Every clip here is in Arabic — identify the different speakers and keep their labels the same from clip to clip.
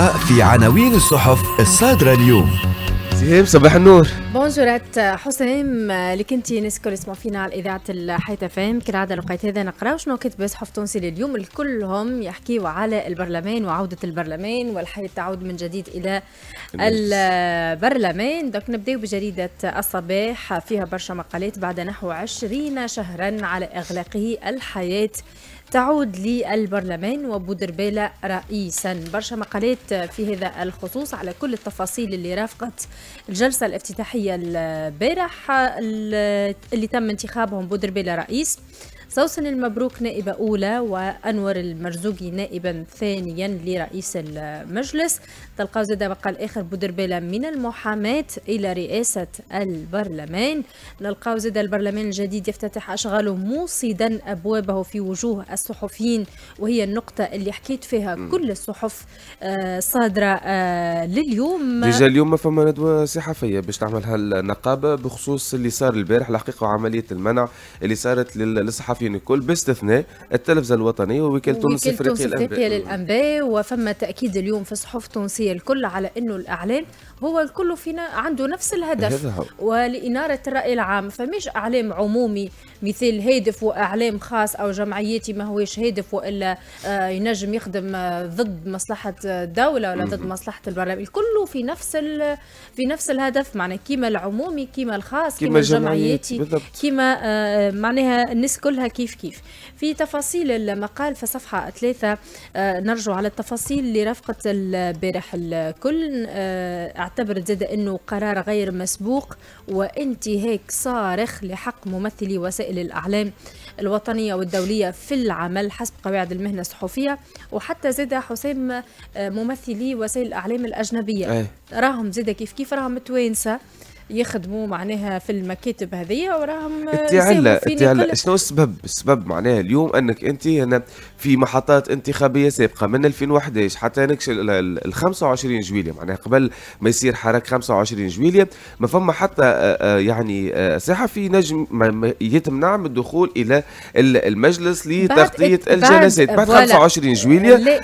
Speaker 1: القراءة في عناوين الصحف الصادرة اليوم سهام صباح النور
Speaker 2: بونجورات حسام اللي كنتي ناس الكل فينا على اذاعه الحيطه فهم كالعاده لقيت هذا نقراو شنو كتب صحف تونسي لليوم الكلهم يحكيوا على البرلمان وعوده البرلمان والحياه تعود من جديد الى البرلمان دونك نبداو بجريده الصباح فيها برشا مقالات بعد نحو 20 شهرا على اغلاقه الحياه تعود للبرلمان وبودربيلا رئيسا برشا مقالات في هذا الخصوص على كل التفاصيل اللي رافقت الجلسة الافتتاحية البارح اللي تم انتخابهم بودربيلا رئيس سوسن المبروك نائبة أولى وأنور المرزوقي نائبا ثانيا لرئيس المجلس تلقى زاد بقى الآخر بودربالة من المحاماة إلى رئاسة البرلمان نلقاو زاد البرلمان الجديد يفتتح أشغاله موصدا أبوابه في وجوه الصحفيين وهي النقطة اللي حكيت فيها كل الصحف آه، صادرة آه، لليوم ديجا
Speaker 1: اليوم ما فما ندوة صحفية باش تعملها النقابة بخصوص اللي صار البارح الحقيقة وعملية المنع اللي صارت للصحافة الصحفيين الكل باستثناء التلفزه الوطنيه ووكاله تونس الافريقيه
Speaker 2: للانباء وفما تاكيد اليوم في الصحف التونسيه الكل على انه الاعلام هو الكل فينا عنده نفس الهدف ولإنارة الرأي العام فمش أعلام عمومي مثل هدف وأعلام خاص أو جمعياتي ما هوش هدف وإلا آه، ينجم يخدم آه، ضد مصلحة الدولة ولا ضد مصلحة البرلمان الكل في نفس في نفس الهدف معنى كيما العمومي كيما الخاص كيما, الجمعياتي كيما آه، معناها الناس كلها كيف كيف في تفاصيل المقال في صفحة ثلاثة نرجع على التفاصيل اللي رافقت البارح الكل تعتبر زاد أنه قرار غير مسبوق وانتهاك صارخ لحق ممثلي وسائل الأعلام الوطنية والدولية في العمل حسب قواعد المهنة الصحفية وحتى زاد حسام آه، ممثلي وسائل الأعلام الأجنبية أي. راهم زاد كيف كيف راهم توانسة يخدموا معناها في المكاتب هذيا وراهم انت انت تعلى شنو
Speaker 1: السبب السبب معناها اليوم انك انت هنا في محطات انتخابيه سابقه من 2011 حتى نكشف ال 25 جويليه معناها قبل ما يصير حراك 25 جويليه ما فما حتى آه، آه، يعني آه، صحفي نجم يتمنع من الدخول الى المجلس لتغطيه الجلسات بعد 25 جويليه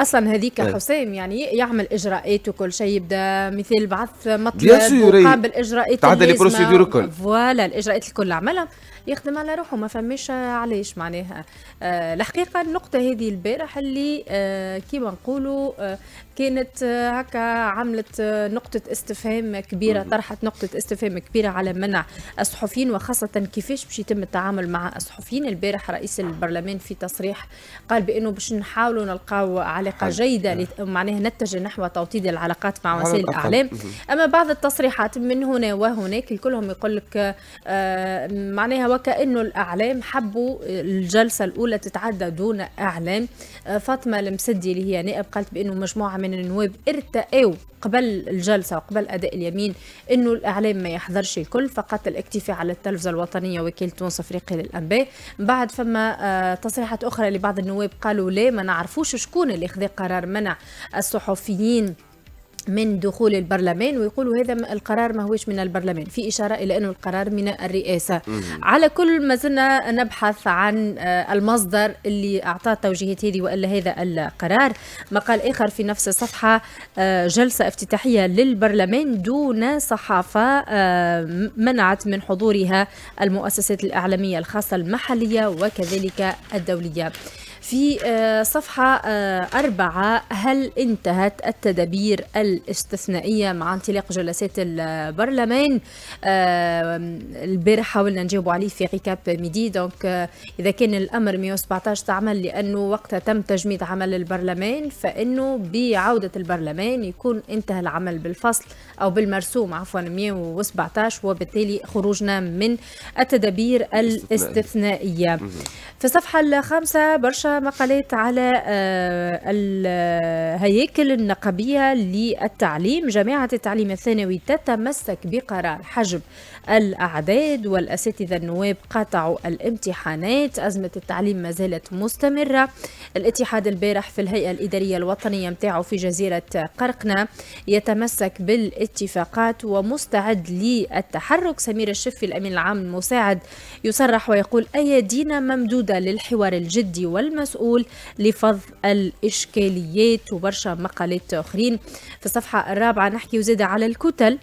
Speaker 2: اصلا هذيك حسام يعني يعمل اجراءات وكل شيء يبدا مثال بعث مطلب مقابل الاجراءات تعدل البروسيدور الكل فوالا الاجراءات الكل عملها يخدم على روحه ما فماش علاش معناها آه الحقيقه النقطه هذه البارح اللي آه كيما نقولوا آه كانت آه، هكا عملت آه، نقطة استفهام كبيرة طرحت نقطة استفهام كبيرة على منع الصحفيين وخاصة كيفاش باش يتم التعامل مع الصحفيين البارح رئيس البرلمان في تصريح قال بأنه باش نحاولوا نلقاو علاقة جيدة لت... معناها نتجه نحو توطيد العلاقات مع وسائل الإعلام أما بعض التصريحات من هنا وهناك الكلهم يقول لك آه معناها وكأنه الإعلام حبوا الجلسة الأولى تتعدى دون إعلام آه فاطمة المسدي اللي هي نائب قالت بأنه مجموعة من النواب ارتأوا قبل الجلسة وقبل أداء اليمين أنه الإعلام ما يحضرش الكل فقط الاكتفاء على التلفزة الوطنية وكيل تونس أفريقيا للأنباء بعد فما آه، تصريحات أخرى لبعض النواب قالوا لا ما نعرفوش شكون اللي خذا قرار منع الصحفيين من دخول البرلمان ويقولوا هذا القرار ما هوش من البرلمان في إشارة إلى أنه القرار من الرئاسة مم. على كل ما زلنا نبحث عن آه، المصدر اللي أعطى التوجيهات هذه وإلا هذا القرار مقال آخر في نفس الصفحة آه، جلسة افتتاحية للبرلمان دون صحافة آه، منعت من حضورها المؤسسات الإعلامية الخاصة المحلية وكذلك الدولية في آه، صفحة آه، أربعة هل انتهت التدابير الاستثنائية مع انطلاق جلسات البرلمان آه، البارح حاولنا نجاوبوا عليه في ريكاب ميدي دونك إذا كان الأمر 117 تعمل لأنه وقتها تم تجميد عمل البرلمان فإنه بعودة البرلمان يكون انتهى العمل بالفصل أو بالمرسوم عفوا 117 وبالتالي خروجنا من التدابير الاستثنائية في الصفحة الخامسة برشا مقالات على آه، الهياكل النقبية للتعليم جماعة التعليم الثانوي تتمسك بقرار حجب الأعداد والأساتذة النواب قاطعوا الامتحانات أزمة التعليم ما زالت مستمرة الاتحاد البارح في الهيئة الإدارية الوطنية متاعه في جزيرة قرقنة يتمسك بالاتفاقات ومستعد للتحرك سمير الشفي الأمين العام المساعد يصرح ويقول أيدينا ممدودة للحوار الجدي والمسؤول لفض الإشكاليات وبرشا مقالات آخرين في الصفحة الرابعة نحكي وزيدة على الكتل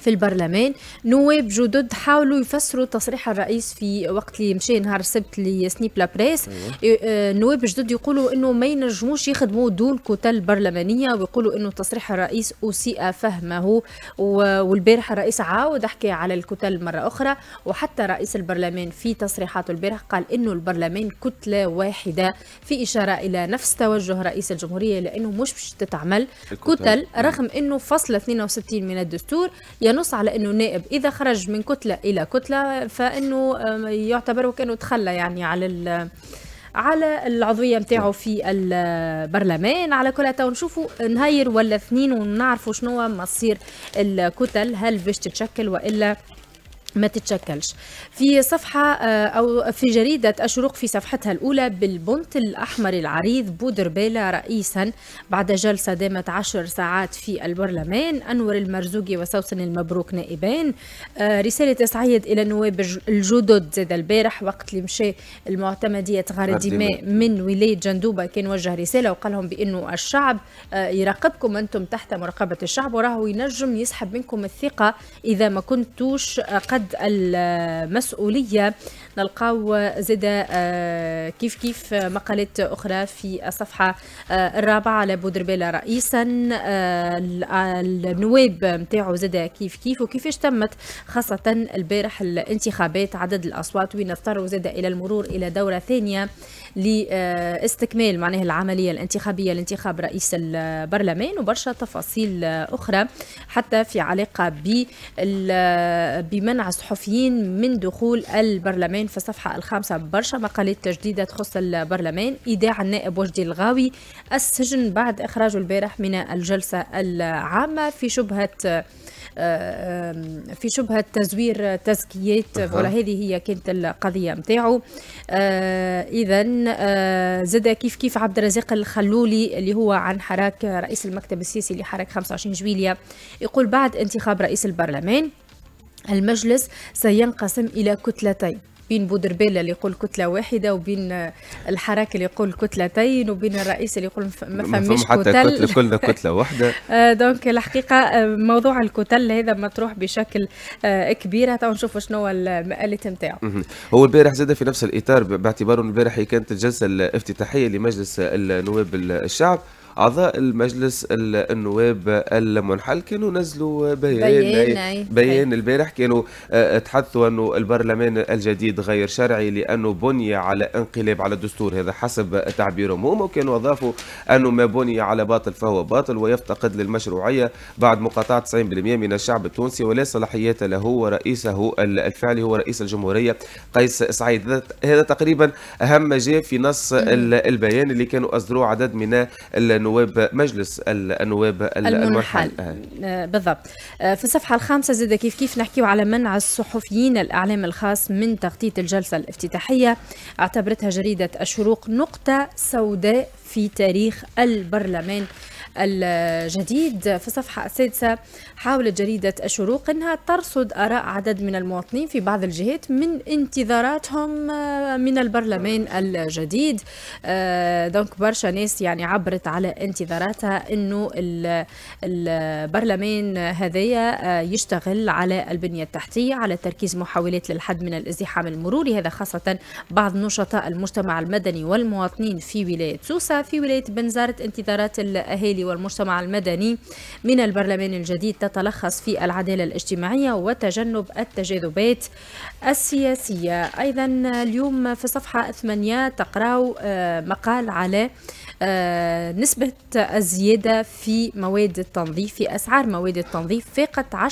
Speaker 2: في البرلمان نواب جدد حاولوا يفسروا تصريح الرئيس في وقت اللي مشى نهار السبت لسنيب لا بريس أيوة. إيه، آه، نواب جدد يقولوا انه ما ينجموش يخدموا دون كتل برلمانيه ويقولوا انه تصريح الرئيس اسيء فهمه والبارح الرئيس عاود حكى على الكتل مره اخرى وحتى رئيس البرلمان في تصريحاته البارح قال انه البرلمان كتله واحده في اشاره الى نفس توجه رئيس الجمهوريه لانه مش باش تتعمل كتل رغم انه فصل 62 من الدستور ينص على انه النائب اذا خرج من كتله الى كتله فانه يعتبر وكانه تخلى يعني على على العضوية نتاعه في البرلمان على كل تو نشوفوا نهير ولا اثنين ونعرفوا شنو مصير الكتل هل باش تتشكل والا ما تتشكلش في صفحة آه، أو في جريدة الشروق في صفحتها الأولى بالبنط الأحمر العريض بودر بيلا رئيسا بعد جلسة دامت عشر ساعات في البرلمان أنور المرزوقي وسوسن المبروك نائبان آه، رسالة تسعيد إلى النواب الجدد زاد البارح وقت اللي مشى المعتمدية غار دماء من ولاية جندوبة كان وجه رسالة وقال لهم بأنه الشعب آه، يراقبكم أنتم تحت مراقبة الشعب وراه ينجم يسحب منكم الثقة إذا ما كنتوش قد المسؤولية نلقاو زادة آه، كيف كيف مقالات أخرى في الصفحة آه، الرابعة بودربيلا رئيسا آه، النواب نتاعو زادة كيف كيف وكيفاش تمت خاصة البارح الانتخابات عدد الأصوات وين اضطروا زادة إلى المرور إلى دورة ثانية لاستكمال معناه العملية الانتخابية لانتخاب رئيس البرلمان وبرشا تفاصيل أخرى حتى في علاقة بمنع الصحفيين من دخول البرلمان البرلمان في الصفحة الخامسة برشا مقالات تجديدة تخص البرلمان إيداع النائب وجدي الغاوي السجن بعد إخراجه البارح من الجلسة العامة في شبهة آه، في شبهة تزوير تزكيات ولا هذه هي كانت القضية متاعه آه، إذا آه، زاد كيف كيف عبد الرزاق الخلولي اللي هو عن حراك رئيس المكتب السياسي لحراك 25 جويلية يقول بعد انتخاب رئيس البرلمان المجلس سينقسم إلى كتلتين بين بودربيلا اللي يقول كتله واحده وبين الحراك اللي يقول كتلتين وبين الرئيس اللي يقول ما فماش كتل كتله كلنا كتله واحده آه، دونك الحقيقه آه، موضوع الكتل هذا مطروح بشكل آه، كبير تو نشوفوا شنو المآلات نتاعو
Speaker 1: هو البارح زاد في نفس الاطار باعتباره البارح كانت الجلسه الافتتاحيه لمجلس النواب الشعب اعضاء المجلس النواب المنحل كانوا نزلوا بيان بيان البارح كانوا آه، تحدثوا انه البرلمان الجديد غير شرعي لانه بني على انقلاب على الدستور هذا حسب تعبيرهم هم وكانوا اضافوا انه ما بني على باطل فهو باطل ويفتقد للمشروعيه بعد مقاطعه 90% من الشعب التونسي ولا صلاحيات له ورئيسه الفعلي هو رئيس الجمهوريه قيس سعيد هذا تقريبا اهم ما جاء في نص البيان اللي كانوا اصدروه عدد من النواب مجلس النواب المنحل آه.
Speaker 2: آه، بالضبط آه، في الصفحة الخامسة زاد كيف كيف نحكيو على منع الصحفيين الإعلام الخاص من تغطية الجلسة الافتتاحية اعتبرتها جريدة الشروق نقطة سوداء في تاريخ البرلمان الجديد في الصفحة السادسة حاولت جريدة الشروق أنها ترصد آراء عدد من المواطنين في بعض الجهات من انتظاراتهم آه، من البرلمان الجديد آه، دونك برشا ناس يعني عبرت على انتظاراتها أنه البرلمان هذايا آه، يشتغل على البنية التحتية على تركيز محاولات للحد من الازدحام المروري هذا خاصة بعض نشطاء المجتمع المدني والمواطنين في ولاية سوسة في ولاية بنزارت انتظارات الأهالي والمجتمع المدني من البرلمان الجديد تتلخص في العدالة الاجتماعية وتجنب التجاذبات السياسية أيضا اليوم في صفحة 8 تقرأ آه، مقال على آه، نسبة الزيادة في مواد التنظيف في أسعار مواد التنظيف فاقت 10%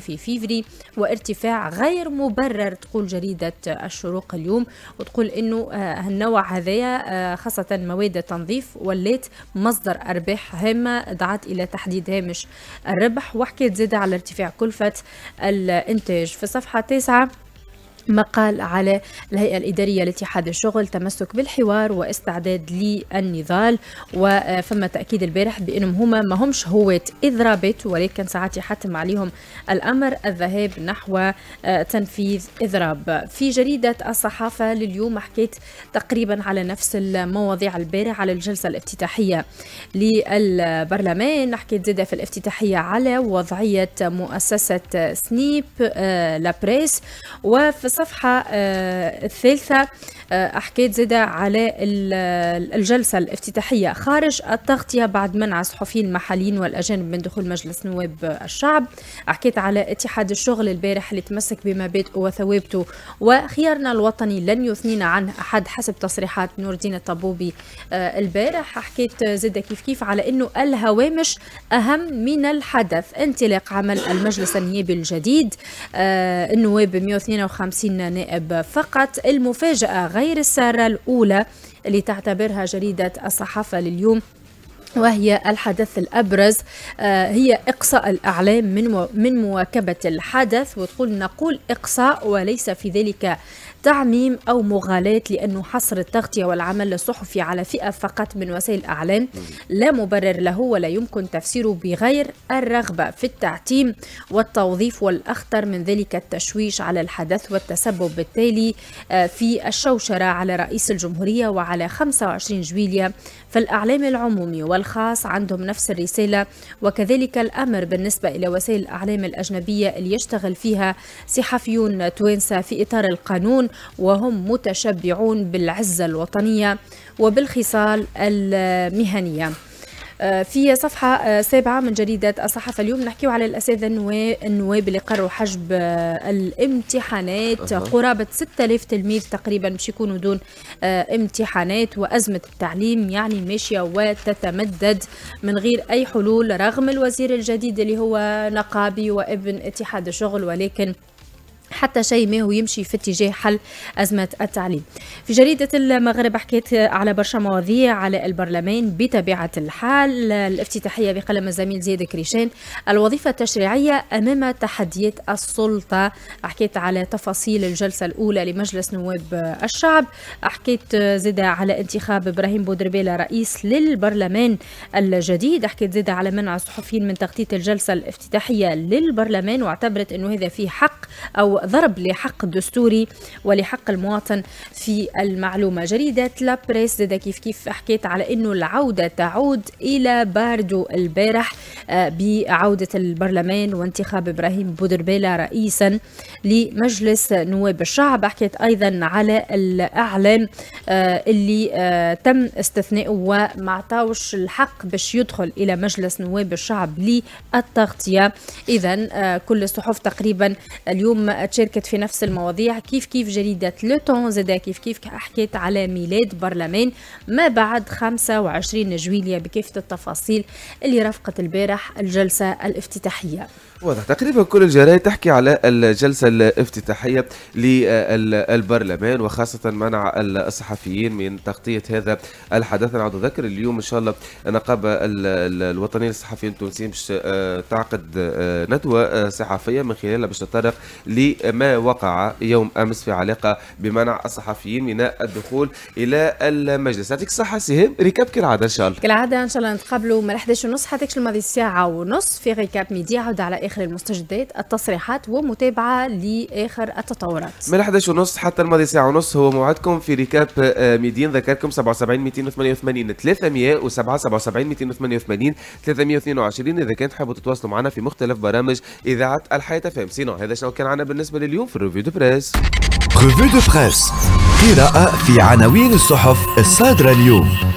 Speaker 2: في فيفري وارتفاع غير مبرر تقول جريدة الشروق اليوم وتقول أنه آه، هالنوع هذايا آه، خاصة مواد التنظيف ولات مصدر أرباح هامة دعت إلى تحديد هامش الربح وحكيت زادة على ارتفاع كلفة الإنتاج في صفحة 9 مقال على الهيئة الإدارية لاتحاد الشغل تمسك بالحوار واستعداد للنضال وفما تأكيد البارح بأنهم هما ما همش هواة إضرابات ولكن ساعات يحتم عليهم الأمر الذهاب نحو آه، تنفيذ إضراب في جريدة الصحافة لليوم حكيت تقريبا على نفس المواضيع البارح على الجلسة الافتتاحية للبرلمان حكيت زادة في الافتتاحية على وضعية مؤسسة سنيب آه، لابريس وفي الصفحة آه، الثالثة آه، حكيت زادة على الجلسة الافتتاحية خارج التغطية بعد منع الصحفيين المحليين والأجانب من دخول مجلس نواب الشعب حكيت على اتحاد الشغل البارح اللي تمسك بمبادئه وثوابته وخيارنا الوطني لن يثنينا عنه أحد حسب تصريحات نور الدين الطبوبي آه، البارح حكيت زادة كيف كيف على أنه الهوامش أهم من الحدث انطلاق عمل المجلس النيابي الجديد النواب 152 نائب فقط المفاجأة غير السارة الأولى اللي تعتبرها جريدة الصحافة لليوم وهي الحدث الابرز آه، هي اقصاء الاعلام من مواكبه الحدث وتقول نقول اقصاء وليس في ذلك تعميم أو مغالاة لأنه حصر التغطية والعمل الصحفي على فئة فقط من وسائل الأعلام لا مبرر له ولا يمكن تفسيره بغير الرغبة في التعتيم والتوظيف والأخطر من ذلك التشويش على الحدث والتسبب بالتالي آه، في الشوشرة على رئيس الجمهورية وعلى 25 جويلية فالأعلام العمومي والخاص عندهم نفس الرسالة وكذلك الأمر بالنسبة إلى وسائل الأعلام الأجنبية اللي يشتغل فيها صحفيون توانسة في إطار القانون يعيشون وهم متشبعون بالعزة الوطنية وبالخصال المهنية آه، في صفحة آه، سابعة من جريدة الصحافة اليوم نحكيه على الأساتذة النواب اللي قرروا حجب آه، الامتحانات قرابة 6000 تلميذ تقريبا باش يكونوا دون امتحانات وأزمة التعليم يعني ماشية وتتمدد من غير أي حلول رغم الوزير الجديد اللي هو نقابي وابن اتحاد الشغل ولكن حتى شيء ما هو يمشي في اتجاه حل أزمة التعليم في جريدة المغرب حكيت على برشا مواضيع على البرلمان بطبيعة الحال الافتتاحية بقلم الزميل زيد كريشان الوظيفة التشريعية أمام تحديات السلطة حكيت على تفاصيل الجلسة الأولى لمجلس نواب الشعب حكيت زيد على انتخاب إبراهيم بودربيلا رئيس للبرلمان الجديد حكيت زيد على منع الصحفيين من تغطية الجلسة الافتتاحية للبرلمان واعتبرت أنه هذا فيه حق أو ضرب لحق الدستوري ولحق المواطن في المعلومة جريدة لا بريس كيف كيف حكيت على أنه العودة تعود إلى باردو البارح آه، بعودة البرلمان وانتخاب إبراهيم بودربيلا رئيسا لمجلس نواب الشعب حكيت أيضا على الإعلام آه، اللي آه، تم استثنائه وما عطاوش الحق باش يدخل إلى مجلس نواب الشعب للتغطية إذا كل الصحف تقريبا اليوم تشاركت في نفس المواضيع كيف كيف جريدة لوتون زادا كيف كيف حكيت على ميلاد برلمان ما بعد 25 جويلية بكافة التفاصيل اللي رافقت البارح الجلسة الافتتاحية
Speaker 1: واضح تقريبا كل الجرايد تحكي على الجلسة الافتتاحية للبرلمان وخاصة منع الصحفيين من تغطية هذا الحدث أنا عاد أذكر اليوم إن شاء الله النقابة الوطنية للصحفيين التونسيين باش آه، تعقد آه، ندوة آه، صحفية من خلالها باش تطرق لما وقع يوم أمس في علاقة بمنع الصحفيين من الدخول إلى المجلس يعطيك الصحة سهام ريكاب كالعادة إن شاء الله
Speaker 2: كالعادة إن شاء الله نتقابلوا من 11 ونص حتى الماضي ساعه ونص في ريكاب ميديا عود على اخر المستجدات التصريحات ومتابعه لاخر التطورات من
Speaker 1: 11 ونص حتى الماضي ساعه ونص هو موعدكم في ريكاب آه، ميدين ذكركم 77 288 307 77 288 322 اذا كان تحبوا تتواصلوا معنا في مختلف برامج اذاعه الحياه فهم سينو هذا شنو كان عندنا بالنسبه لليوم في الريفيو دو بريس ريفيو دو بريس قراءه في عناوين الصحف الصادره اليوم